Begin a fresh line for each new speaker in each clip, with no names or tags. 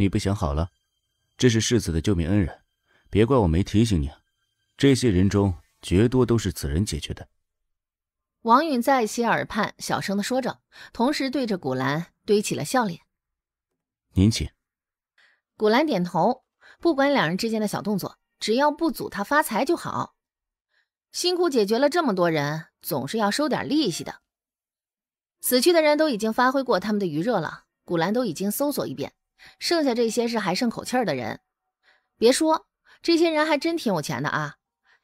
你不想好了，这是世子的救命恩人，别怪我没提醒你。这些人中，绝多都是此人解决的。王允在其耳畔小声的说着，同时对着古兰堆起了笑脸。您请。古兰点头，不管两人之间的小动作，只要不阻他发财就好。辛苦解决了这么多人，总是要收点利息的。死去的人都已经发挥过他们的余热了，古兰都已经搜索一遍。剩下这些是还剩口气儿的人，别说这些人还真挺有钱的啊，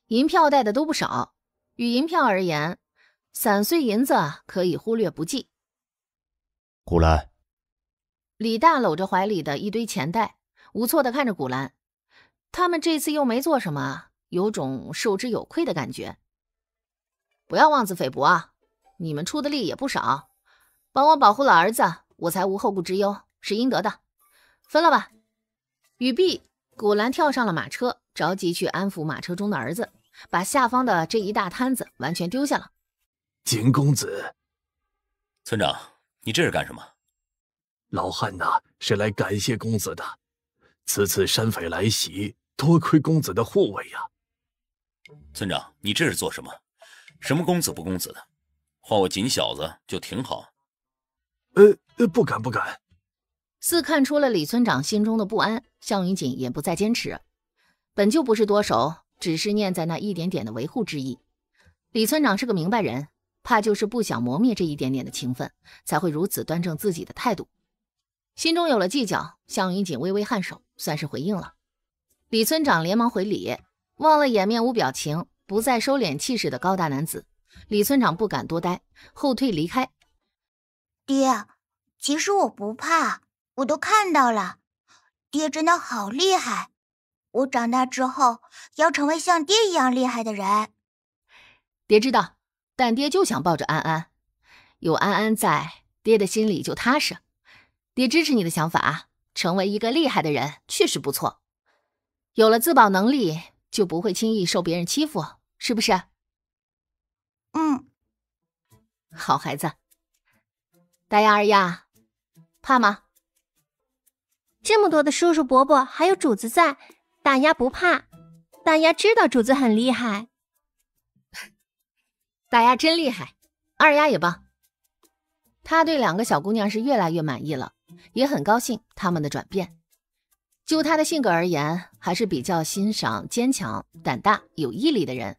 银票带的都不少。与银票而言，散碎银子可以忽略不计。古兰，李大搂着怀里的一堆钱袋，无措的看着古兰。他们这次又没做什么，有种受之有愧的感觉。不要妄自菲薄啊，你们出的力也不少，帮我保护了儿子，我才无后顾之忧，是应得的。分了吧！雨毕，古兰跳上了马车，着急去安抚马车中的儿子，把下方的这一大摊子完全丢下了。景公子，村长，你这是干什么？老汉呐，是来感谢公子的。此次山匪来袭，多亏公子的护卫呀。村长，你这是做什么？什么公子不公子的，换我锦小子就挺好。呃呃，不敢，不敢。似看出了李村长心中的不安，向云锦也不再坚持。本就不是多熟，只是念在那一点点的维护之意。李村长是个明白人，怕就是不想磨灭这一点点的情分，才会如此端正自己的态度。心中有了计较，向云锦微微颔首，算是回应了。李村长连忙回礼，望了眼面无表情、不再收敛气势的高大男子，李村长不敢多待，后退离开。爹，其实我不怕。我都看到了，爹真的好厉害！我长大之后要成为像爹一样厉害的人。爹知道，但爹就想抱着安安，有安安在，爹的心里就踏实。爹支持你的想法，成为一个厉害的人确实不错。有了自保能力，就不会轻易受别人欺负，是不是？嗯，好孩子。大丫二丫，怕吗？这么多的叔叔伯伯，还有主子在，大丫不怕。大丫知道主子很厉害，大丫真厉害，二丫也棒。他对两个小姑娘是越来越满意了，也很高兴他们的转变。就他的性格而言，还是比较欣赏坚强、胆大、有毅力的人。